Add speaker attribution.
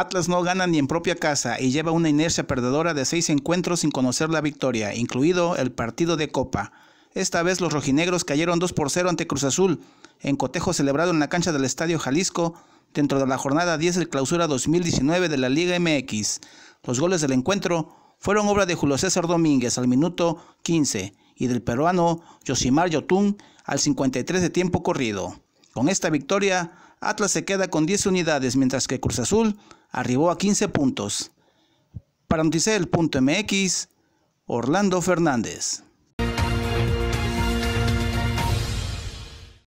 Speaker 1: Atlas no gana ni en propia casa y lleva una inercia perdedora de seis encuentros sin conocer la victoria, incluido el partido de Copa. Esta vez los rojinegros cayeron 2 por 0 ante Cruz Azul, en cotejo celebrado en la cancha del Estadio Jalisco, dentro de la jornada 10 del clausura 2019 de la Liga MX. Los goles del encuentro fueron obra de Julio César Domínguez al minuto 15 y del peruano Yosimar Yotun al 53 de tiempo corrido. Con esta victoria, Atlas se queda con 10 unidades, mientras que Cruz Azul arribó a 15 puntos. Para mx Orlando Fernández.